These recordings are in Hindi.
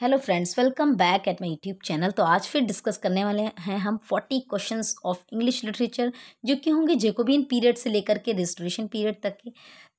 Hello friends welcome back at my YouTube channel तो आज फिर डिस्कस करने वाले हैं हम forty questions of English literature जो कि होंगे जेकोबिन पीरियड से लेकर के रजिस्ट्रेशन पीरियड तक के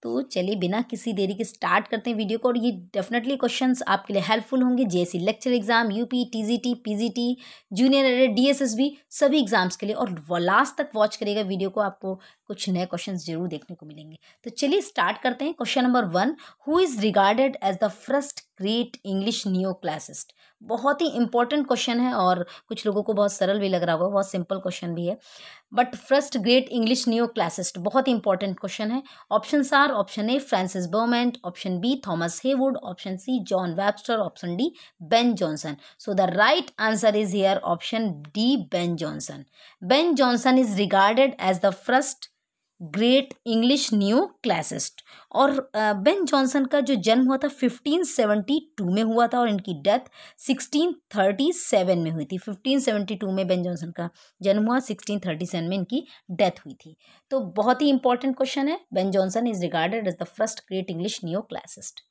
तो चलिए बिना किसी देरी के स्टार्ट करते हैं वीडियो को और ये डेफिनेटली क्वेश्चंस आपके लिए हेल्पफुल होंगे जैसे lecture exam UP TGT PGT junior aided DSSB सभी एग्जाम्स के लिए और लास्ट तक वॉच करेगा वीडियो को आपको कुछ नए क्वेश्चंस जरूर देखने को मिलेंगे तो चलिए स्टार्ट करते हैं question number one who is regarded as the first great English neo classicist बहुत ही इंपॉर्टेंट क्वेश्चन है और कुछ लोगों को बहुत सरल भी लग रहा होगा बहुत सिंपल क्वेश्चन भी है but first great English neo classicist बहुत ही इंपॉर्टेंट क्वेश्चन है option are option A Francis Beaumont option B Thomas Heywood option C John Webster option D Ben Jonson so the right answer is here option D Ben Jonson Ben Jonson is regarded as the first great English new classicist और बेन जॉनसन का जो जन्म हुआ था 1572 में हुआ था और इनकी डेथ 1637 में हुई थी 1572 में बेन जॉनसन का जन्म हुआ 1637 में इनकी डेथ हुई थी तो बहुत ही इंपॉर्टेंट क्वेश्चन है Ben Jonson is regarded as the first great English new classicist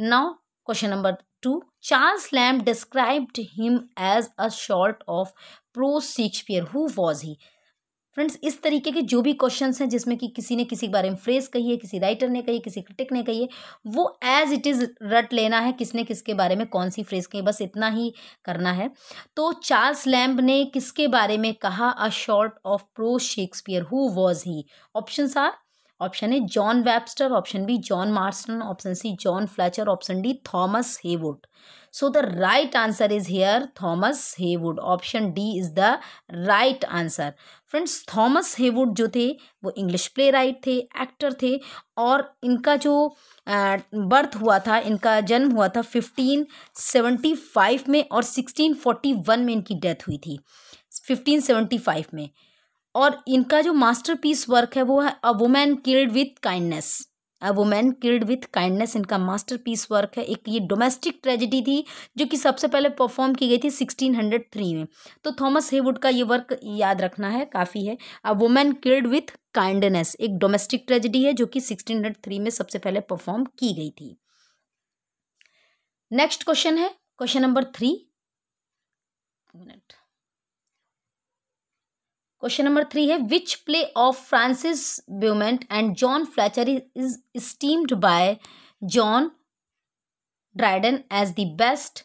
now question number two Charles Lamb described him as a sort of prose Shakespeare who was he friends इस तरीके के जो भी क्वेश्चन हैं जिसमें कि किसी ने किसी के बारे में फ्रेज कही है किसी राइटर ने कही किसी क्रिटिक ने कही है वो एज इट इज़ रट लेना है किसने किसके बारे में कौन सी फ्रेज कही बस इतना ही करना है तो चार्ल्स लैम्ब ने किसके बारे में कहा a sort of prose Shakespeare who was he option are option A John Webster option B John Marston option C John Fletcher option D Thomas Heywood so the right answer is here Thomas Heywood option D is the right answer friends Thomas Heywood जो थे वो इंग्लिश प्ले राइट थे एक्टर थे और इनका जो बर्थ हुआ था इनका जन्म हुआ था फिफ्टीन सेवेंटी फाइव में और सिक्सटीन फोर्टी वन में इनकी डेथ हुई थी फिफ्टीन सेवेंटी फाइव में और इनका जो मास्टरपीस वर्क है वो है a woman killed with kindness a woman killed with kindness इनका मास्टर पीस वर्क है एक ये डोमेस्टिक ट्रेजिडी थी जो कि सबसे पहले परफॉर्म की गई थी सिक्सटीन हंड्रेड थ्री में तो थॉमस हेवुड का ये वर्क याद रखना है काफ़ी है a woman killed with kindness एक डोमेस्टिक ट्रेजिडी है जो कि सिक्सटीन हंड्रेड थ्री में सबसे पहले परफॉर्म की गई थी नेक्स्ट क्वेश्चन है question number three minute Question number three है which play of Francis Beaumont and John Fletcher is esteemed by John Dryden as the best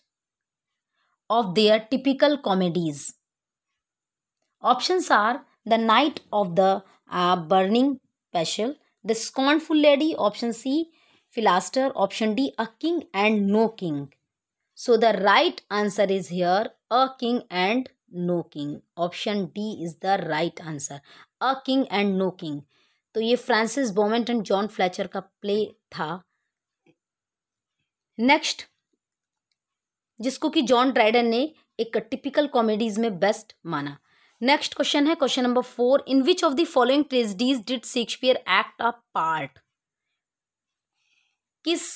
of their typical comedies? Options are The Night of the uh, Burning Passion, The Scornful Lady, option C, Philaster, option D, A King and No King. So the right answer is here, A King and no king option D is the right answer a king and no king तो ये Francis Beaumont and John Fletcher का प्ले था नेक्स्ट जिसको कि जॉन ड्राइडन ने एक टिपिकल कॉमेडीज में बेस्ट माना नेक्स्ट क्वेश्चन है question number four in which of the following tragedies did Shakespeare act a part किस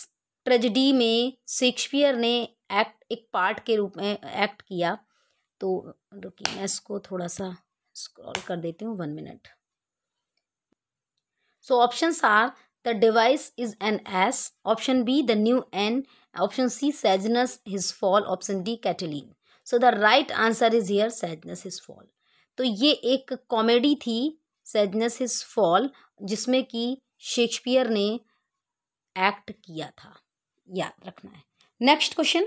ट्रेजिडी में शेक्सपियर ने एक्ट एक पार्ट के रूप में एक्ट किया तो रुकिए मैं इसको थोड़ा सा स्क्रॉल कर देती हूँ one minute so option are the devil is an ass option B the new inn option C Sejanus his fall option D Catiline so the right answer is here Sejanus his fall तो ये एक कॉमेडी थी सैजनस हिज फॉल जिसमें कि शेक्सपियर ने एक्ट किया था याद रखना है next question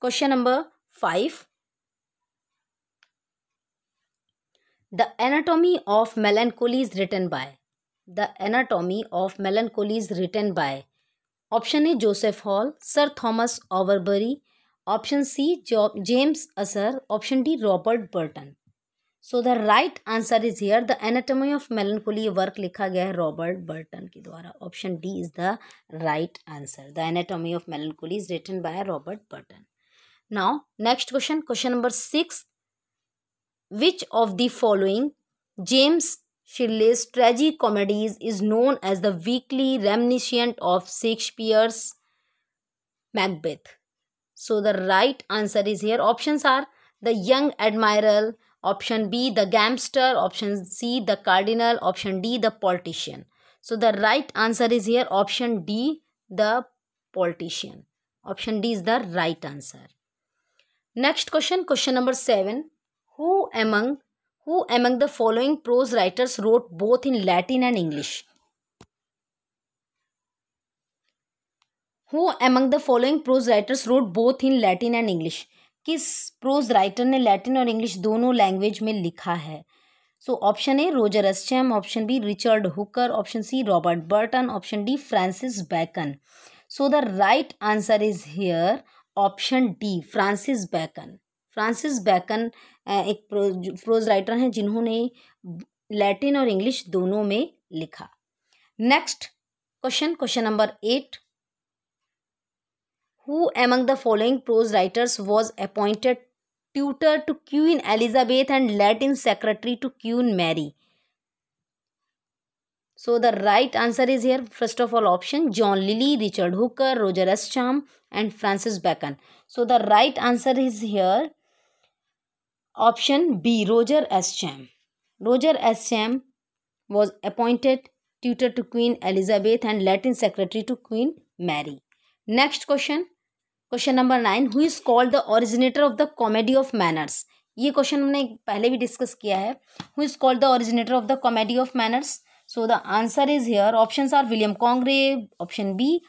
question number five the anatomy of melancholies written by the anatomy of melancholies melancholy by option A Joseph Hall Sir Thomas Overbury option C James Usher option D Robert Burton so the right answer is here the anatomy of melancholy work लिखा गया है रॉबर्ट बर्टन के द्वारा option D is the right answer the anatomy of melancholy is written by Robert Burton now next question question number six Which of the following James Shirley's comedies is known as the weekly reminiscent of Shakespeare's Macbeth? So the right answer is here. Options are the young admiral, option B the gamster, option C the cardinal, option D the politician. So the right answer is here option D the politician. Option D is the right answer. Next question, question number 7. Who among who among the following prose writers wrote both in Latin and English? Who among the following prose writers wrote both in Latin and English? किस प्रोज राइटर ने लैटिन और इंग्लिश दोनों लैंग्वेज में लिखा है so option A Roger Ascham option B Richard Hooker option C Robert Burton option D Francis Bacon so the right answer is here option D Francis Bacon Francis Bacon एक प्रोज प्रोज राइटर हैं जिन्होंने लैटिन और इंग्लिश दोनों में लिखा next question question number eight who among the following prose writers was appointed tutor to Queen Elizabeth and Latin secretary to Queen Mary so the right answer is here first of all option John Lyly Richard Hooker Roger Ascham and Francis Bacon so the right answer is here option B Roger Ascham Roger Ascham was appointed tutor to Queen Elizabeth and Latin secretary to Queen Mary next question question number nine who is called the originator of the comedy of manners ये क्वेश्चन हमने पहले भी डिस्कस किया है who is called the originator of the comedy of manners so the answer is here option are William Congreve option B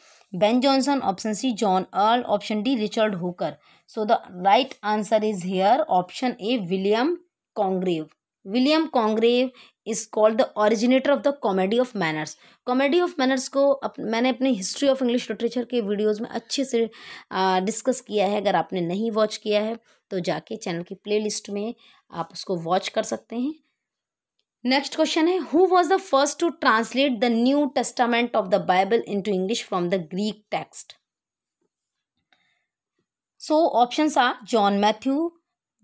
Ben Jonson option C John Earle option D Richard Hooker so the right answer is here option A William Congreve William Congreve is called the originator of the comedy of manners comedy of manners को अप, मैंने अपने हिस्ट्री ऑफ इंग्लिश लिटरेचर के वीडियोज़ में अच्छे से डिस्कस किया है अगर आपने नहीं वॉच किया है तो जाके चैनल की प्ले लिस्ट में आप उसको वॉच कर सकते हैं नेक्स्ट क्वेश्चन है who was the first to translate the New Testament of the Bible into English from the Greek text so option A John Matthew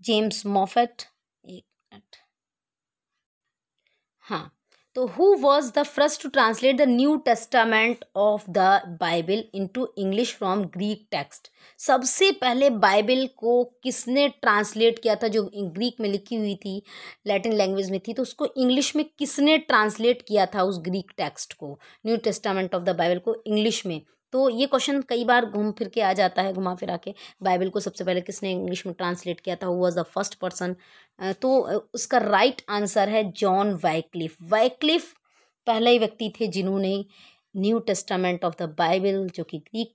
James Moffat एक मिनट हाँ तो who was the first to translate the New Testament of the Bible to English from Greek text सबसे पहले बाइबिल को किसने ट्रांसलेट किया था जो ग्रीक में लिखी हुई थी लैटिन लैंग्वेज में थी तो उसको इंग्लिश में किसने ट्रांसलेट किया था उस ग्रीक टेक्स्ट को New Testament of the Bible को इंग्लिश में तो ये क्वेश्चन कई बार घूम फिर के आ जाता है घुमा फिरा के बाइबल को सबसे पहले किसने इंग्लिश में ट्रांसलेट किया था वो वॉज द फर्स्ट पर्सन तो उसका राइट right आंसर है जॉन वाइक्लिफ वाइक्लिफ पहले ही व्यक्ति थे जिन्होंने New Testament of the Bible जो कि ग्रीक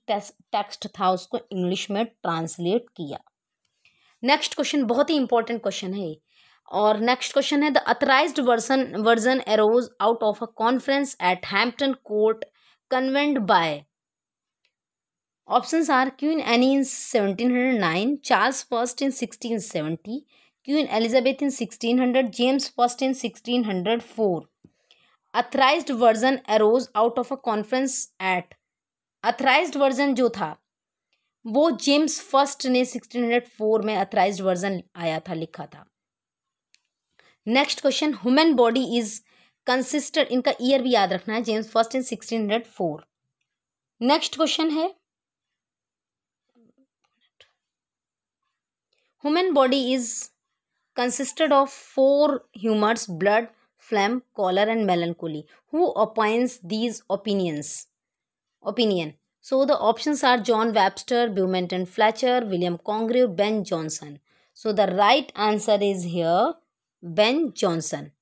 टेक्स्ट था उसको इंग्लिश में ट्रांसलेट किया नेक्स्ट क्वेश्चन बहुत ही इंपॉर्टेंट क्वेश्चन है और नेक्स्ट क्वेश्चन है the authorised version version arose out of a conference at Hampton Court convened by options are Queen Anne in nine Charles First in 1670 Queen Elizabeth in hundred James First in four authorised version arose out of a conference at authorised version जो था वो जेम्स फर्स्ट ने सिक्सटीन हंड्रेड फोर में अथराइज वर्जन आया था लिखा था next question human body is consisted इनका ईयर भी याद रखना है James First in sixteen hundred four next question है Human body is consisted of four humors, blood, phlegm, choler and melancholy. Who opines these opinions? Opinion. So the options are John Webster, Bumenton Fletcher, William Congreve, Ben Johnson. So the right answer is here Ben Johnson.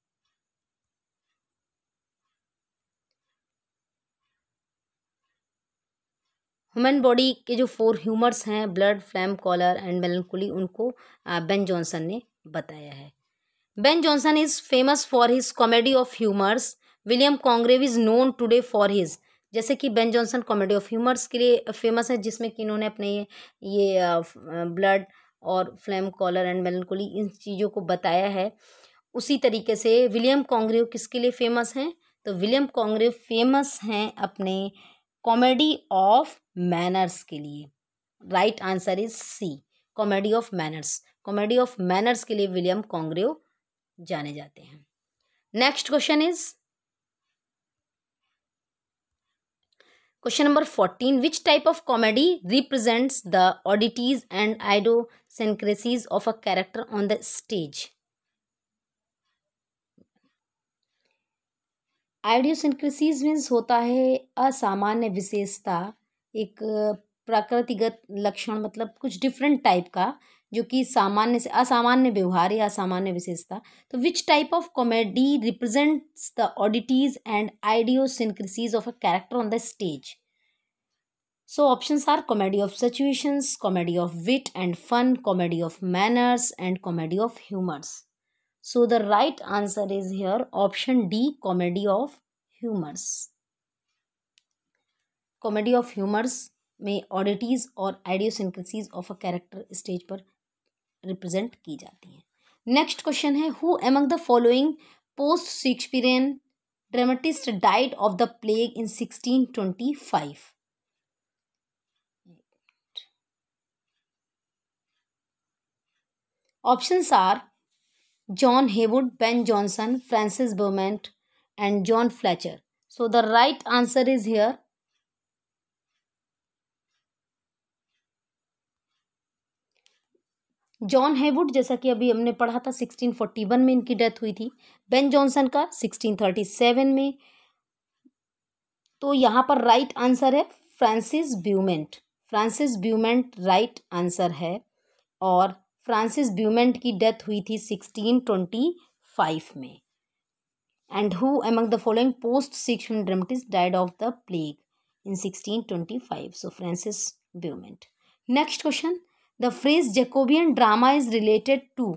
Human body के जो फोर ह्यूमर्स हैं blood phlegm choler and melancholy उनको बेन जॉनसन ने बताया है Ben Jonson is famous for his comedy of humours William Congreve is known today for his जैसे कि Ben Jonson comedy of humours के लिए फेमस है जिसमें कि इन्होंने अपने ये ये ब्लड और फ्लैम कॉलर एंड मेलनकुली इन चीज़ों को बताया है उसी तरीके से विलियम कॉन्ग्रेव किसके लिए फेमस हैं तो विलियम कॉन्ग्रेव फेमस हैं अपने कॉमेडी ऑफ मैनर्स के लिए right answer is C comedy of manners comedy of manners के लिए विलियम कॉन्ग्रेव जाने जाते हैं next question is question number fourteen which type of comedy represents the oddities and idiosyncrasies of a character on the stage idiosyncrasies means होता है असामान्य विशेषता एक प्राकृतिगत लक्षण मतलब कुछ डिफरेंट टाइप का जो कि सामान्य से असामान्य व्यवहार या असामान्य विशेषता तो which type of comedy represents the oddities and idiosyncrasies of a character on the stage so options are comedy of situations comedy of wit and fun comedy of manners and comedy of humours so the right answer is here option D comedy of humours comedy of humours में ऑडिटीज और idiosyncrasies of a character stage पर रिप्रेजेंट की जाती है नेक्स्ट क्वेश्चन है who among the following post Shakespearean dramatist died of the plague in sixteen twenty five options are John Heywood Ben Jonson Francis Beaumont and John Fletcher so the right answer is here John Heywood जैसा कि अभी हमने पढ़ा था 1641 में इनकी डेथ हुई थी बेन जॉनसन का 1637 में तो यहां पर राइट right आंसर है Francis Beaumont Francis Beaumont right answer है और फ्रांसिस ब्यूमेंट की डेथ हुई थी सिक्सटीन ट्वेंटी फाइव में and who among the following post Shakespearean dramatist died of the plague in sixteen twenty five so Francis Beaumont next question the phrase Jacobean drama is related to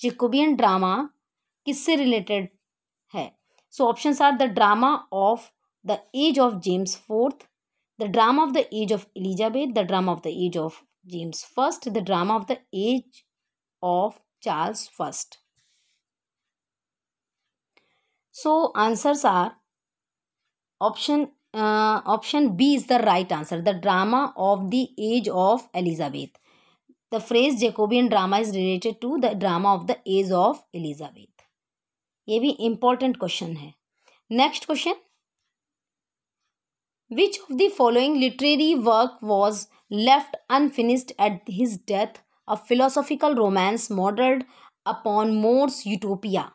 Jacobean drama किससे रिलेटेड है so options are the drama of the age of James fourth the drama of the age of Elizabeth the drama of the age of James. First, the drama of the age of Charles I. So, answers are option uh, option B is the right answer. The drama of the age of Elizabeth. The phrase Jacobian drama is related to the drama of the age of Elizabeth. ये भी इम्पोर्टेंट क्वेश्चन है next question which of the following literary work was left unfinished at his death, a philosophical romance modeled upon Moore's Utopia.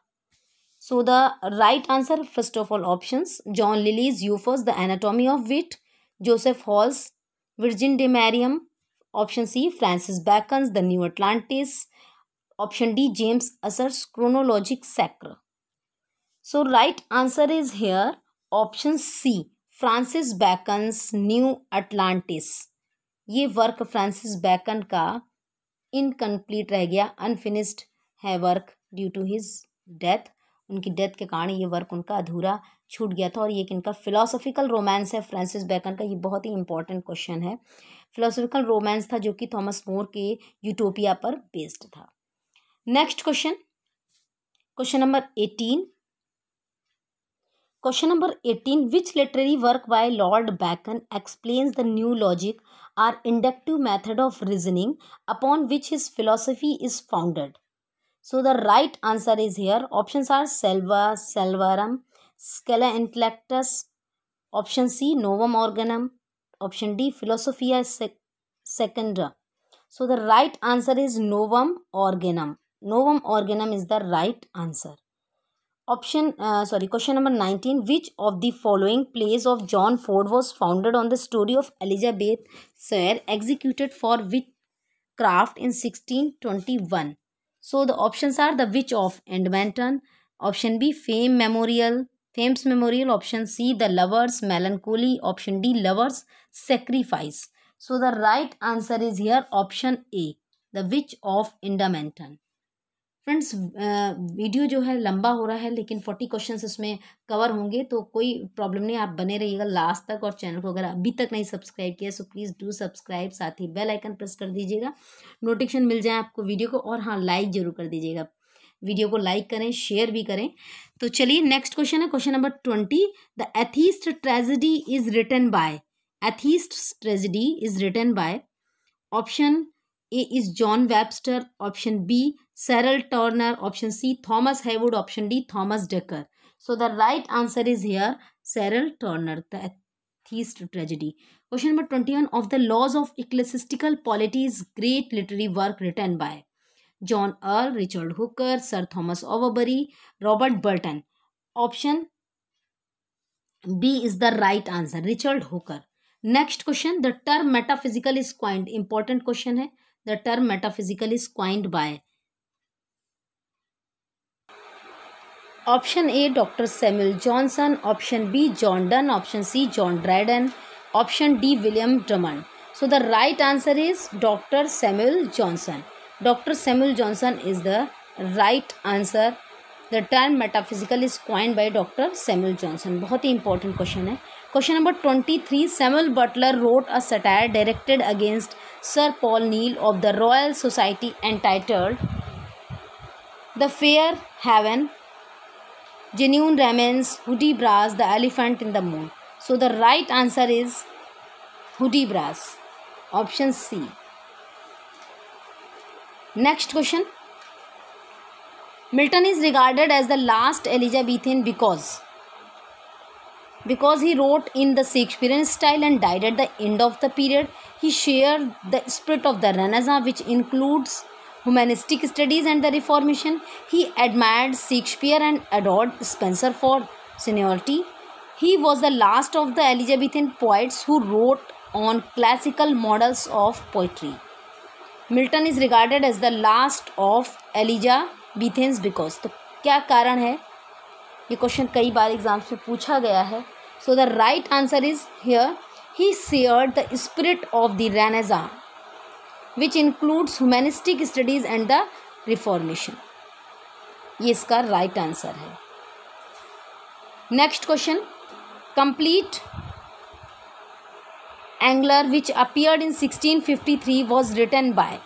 So the right answer, first of all options, John Lilly's Euphos, The Anatomy of Wit, Joseph Hall's Virgin de Mariam, option C, Francis Bacon's The New Atlantis, option D, James Usher's Chronologic Sacre. So right answer is here, option C, Francis Bacon's New Atlantis. ये वर्क फ्रांसिस बैकन का इनकम्प्लीट रह गया अनफिनिश्ड है work due to his death उनकी डेथ के कारण ये वर्क उनका अधूरा छूट गया था और ये इनका फिलोसॉफिकल रोमांस है फ्रांसिस बैकन का ये बहुत ही इंपॉर्टेंट क्वेश्चन है फिलोसॉफिकल रोमांस था जो कि थॉमस मोर के यूटोपिया पर बेस्ड था next question question number eighteen question number eighteen which literary work by Lord Bacon explains the new logic are inductive method of reasoning upon which his philosophy is founded. So the right answer is here. Options are Selva, Selvarum, Scala Intellectus, option C Novum Organum, option D Philosophia sec Secunda. So the right answer is Novum Organum. Novum Organum is the right answer. Option, uh, sorry, question number 19. Which of the following plays of John Ford was founded on the story of Elizabeth Sir executed for Witchcraft in 1621? So the options are the Witch of Edmonton, option B, Fame Memorial, Fame's Memorial, option C, The Lovers, Melancholy, option D, Lovers, Sacrifice. So the right answer is here option A, The Witch of Edmonton. Friends video जो है लंबा हो रहा है लेकिन फोर्टी क्वेश्चंस उसमें कवर होंगे तो कोई प्रॉब्लम नहीं आप बने रहिएगा लास्ट तक और चैनल को अगर अभी तक नहीं सब्सक्राइब किया सो प्लीज़ डू सब्सक्राइब साथ ही बेल आइकन प्रेस कर दीजिएगा नोटिफिकेशन मिल जाए आपको वीडियो को और हाँ लाइक ज़रूर कर दीजिएगा वीडियो को लाइक करें शेयर भी करें तो चलिए नेक्स्ट क्वेश्चन है question number twenty the atheist tragedy is written by atheist tragedy is written by option A is John Webster option B Cyril Tourneur option C Thomas Heywood option D Thomas Dekker so the right answer is here Cyril Tourneur the atheist tragedy question number twenty one of the laws of ecclesiastical polity great literary work written by John Earle Richard Hooker Sir Thomas ओवरबरी Robert Burton option B is the right answer Richard Hooker next question the term metaphysical is coined important question है The term metaphysical is coined by Option A Dr. Samuel Johnson, Option B John Dunn, Option C John Dryden, Option D William Drummond. So the right answer is Dr. Samuel Johnson. Dr. Samuel Johnson is the right answer. The term metaphysical is coined by Dr. Samuel Johnson. बहुत ही important question है Question number 23 Samuel Butler wrote a satire directed against Sir Paul Neal of the Royal Society entitled The Fair Heaven." Genuine Remains, Hoodie Brass, The Elephant in the Moon. So the right answer is Hoodie Brass. Option C. Next question. Milton is regarded as the last Elizabethan because because he wrote in the Shakespearean style and died at the end of the period, he shared the spirit of the Renaissance, which includes humanistic studies and the Reformation. He admired Shakespeare and adored Spencer for seniority. He was the last of the Elizabethan poets who wrote on classical models of poetry. Milton is regarded as the last of Elijah बीथेंस बिकॉज तो क्या कारण है ये क्वेश्चन कई बार एग्जाम्स में पूछा गया है so the right answer is here ही सेयर the spirit of the Renaissance which includes humanistic studies and the Reformation ये इसका राइट right आंसर है next question complete angler which appeared in 1653 was written by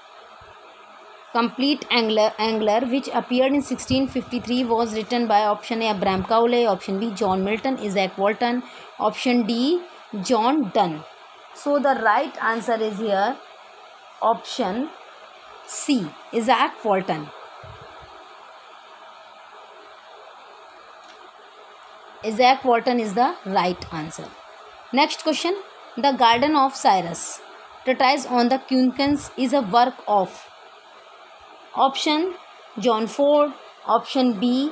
complete angler angler which appeared in 1653 was written by option a abraham cowley option b john milton isaac walton option d john dunn so the right answer is here option c isaac walton isaac walton is the right answer next question the garden of cyrus treatise on the quincas is a work of option John Ford option B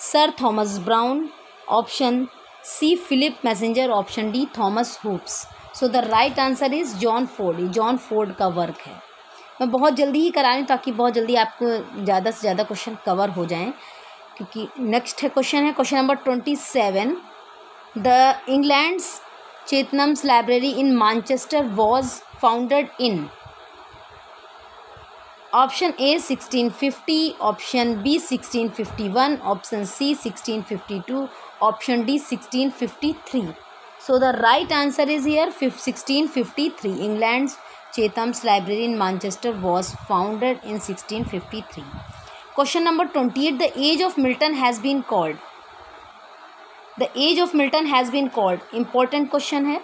Sir Thomas Browne option C Philip Massinger option D Thomas Hobbes so the right answer is John Ford John Ford का वर्क है मैं बहुत जल्दी ही करा रही ताकि बहुत जल्दी आपको ज़्यादा से ज़्यादा क्वेश्चन कवर हो जाएं क्योंकि नेक्स्ट है क्वेश्चन है question number twenty seven the England's Chetham's library in Manchester was founded in Option A 1650, option B 1651, option C 1652, option D 1653. So the right answer is here 1653. England's Chatham's Library in Manchester was founded in 1653. Question number 28. The age of Milton has been called. The age of Milton has been called. Important question है.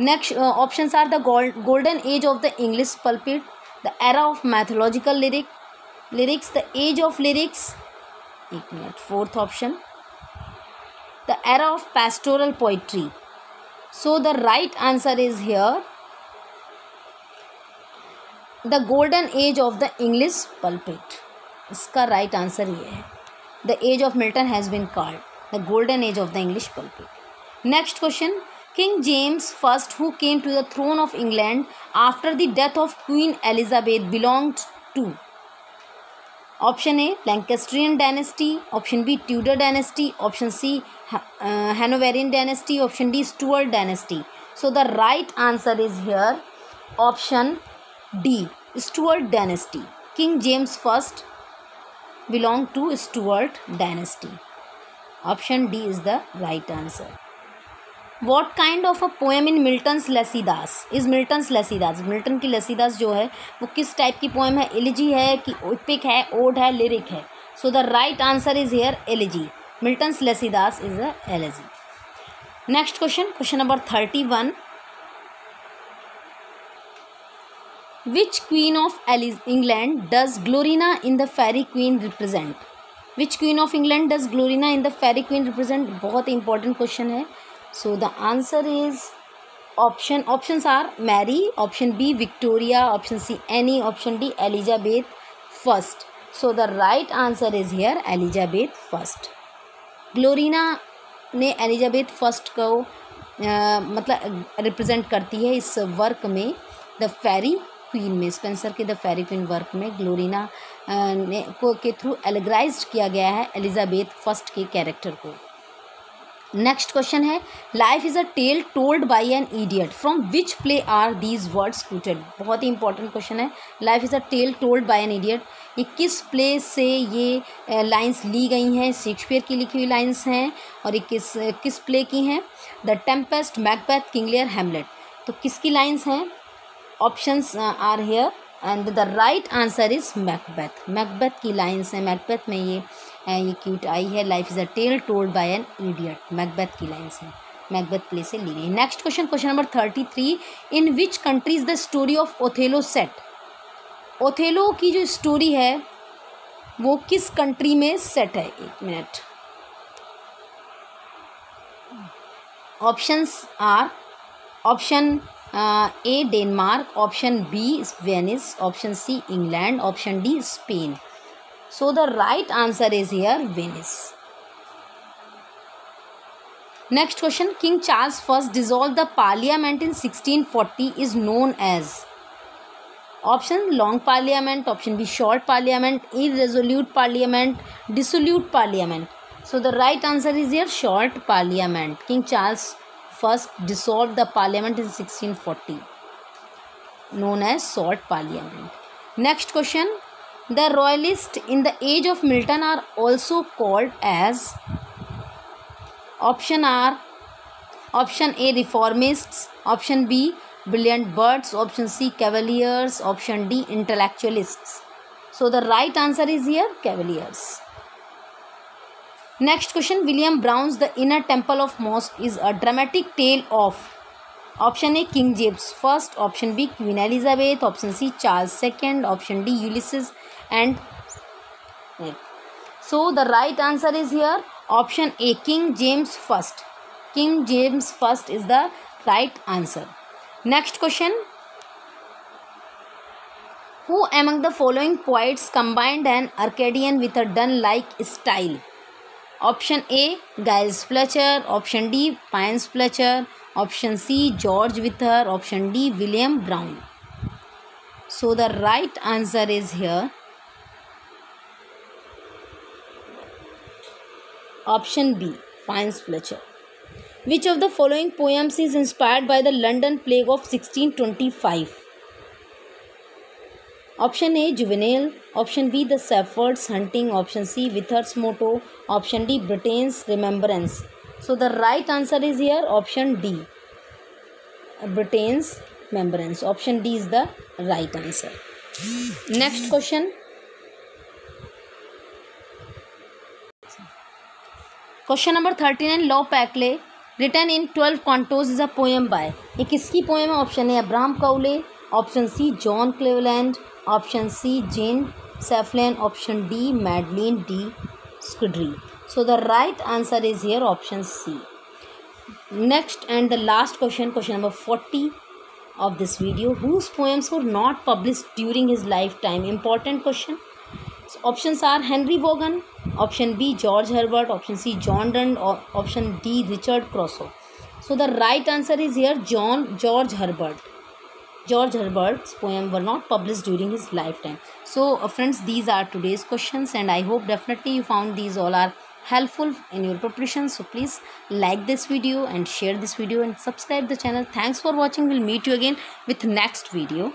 Next uh, options are the gold, golden age of the English pulpit, the era of mythological lyric, lyrics, the age of lyrics, minute, fourth option, the era of pastoral poetry. So the right answer is here the golden age of the English pulpit. इसका right answer ये है The age of Milton has been called the golden age of the English pulpit. Next question King James I, who came to the throne of England after the death of Queen Elizabeth, belonged to Option A Lancastrian dynasty, option B Tudor dynasty, option C uh, Hanoverian dynasty, option D Stuart dynasty. So the right answer is here option D Stuart dynasty. King James I belonged to Stuart dynasty. Option D is the right answer. What kind of a poem in Milton Lycidas is Milton Lycidas Milton की लसीदास जो है वो किस टाइप की पोएम है एलिजी है कि ओपिक है ओड है लिरिक है so the right answer is here elegy Milton Lycidas is a elegy next question question number thirty one which queen of England does Gloriana in the Faerie Queene represent which queen of England does Gloriana in the Faerie Queene represent बहुत इंपॉर्टेंट क्वेश्चन है so the answer is option options are Mary option B Victoria option C Anne option D Elizabeth First so the right answer is here Elizabeth First Gloriana ने एलिजाबेथ फर्स्ट को uh, मतलब रिप्रजेंट करती है इस वर्क में द फेरी क्वीन में स्पेंसर के द फेरी क्वीन वर्क में ग्लोरिना uh, ने को के थ्रू एलिग्राइज किया गया है एलिजाबेथ फर्स्ट के कैरेक्टर को नेक्स्ट क्वेश्चन है life is a tale told by an idiot from which play are these words quoted बहुत ही इंपॉर्टेंट क्वेश्चन है life is a tale told by an idiot ये किस प्ले से ये लाइंस ली गई हैं शेक्सपियर की लिखी हुई लाइंस हैं और ये किस किस प्ले की हैं the Tempest Macbeth King Lear Hamlet तो किसकी लाइन्स हैं options are here and the right answer is Macbeth Macbeth की लाइन्स हैं मैकबैथ में ये ये क्यूट आई है life is a tale told by an idiot Macbeth की लाइन से मैकबैथ प्ले से ली गई next question question number thirty three in which country is the story of Othello set Othello की जो स्टोरी है वो किस कंट्री में सेट है एक minute options are option A Denmark option B Venice option C England option D Spain So the right answer is here Venice. Next question King Charles I dissolved the parliament in 1640 is known as option long parliament, option B short parliament, irresolute parliament, dissolute parliament. So the right answer is here short parliament. King Charles I dissolved the parliament in 1640 known as short parliament. Next question the royalists in the age of Milton are also called as option R, option A reformists, option B brilliant birds, option C cavaliers, option D intellectualists. So the right answer is here cavaliers. Next question William Brown's The Inner Temple of Mosque is a dramatic tale of Option A King James first, option B Queen Elizabeth, option C Charles II, option D Ulysses and so the right answer is here option a king james first king james first is the right answer next question who among the following poets combined an arcadian with a dun like style option a giles fletcher option d pines fletcher option c george wither option d william brown so the right answer is here Option B. Fines Fletcher. Which of the following poems is inspired by the London Plague of 1625? Option A. Juvenile. Option B. The Safford's Hunting. Option C. Wither's Motto. Option D. Britain's Remembrance. So the right answer is here option D. Britain's Remembrance. Option D is the right answer. Next question. Question number thirty nine la Pucelle written in twelve cantos is a poem by ये किसकी पोएम है option A Abraham Cowley option C John Cleveland option C Jean Chapelain option D Madeleine de Scudery so the right answer is here option C next and the last question question number forty this video whose poems poems not publish during his life time important question options are Henry Vaughan, option B George Herbert, option C John Dunn, or option D Richard Crosso. So the right answer is here John George Herbert. George Herbert's poems were not published during his lifetime. So uh, friends, these are today's questions and I hope definitely you found these all are helpful in your preparation. So please like this video and share this video and subscribe the channel. Thanks for watching. We'll meet you again with next video.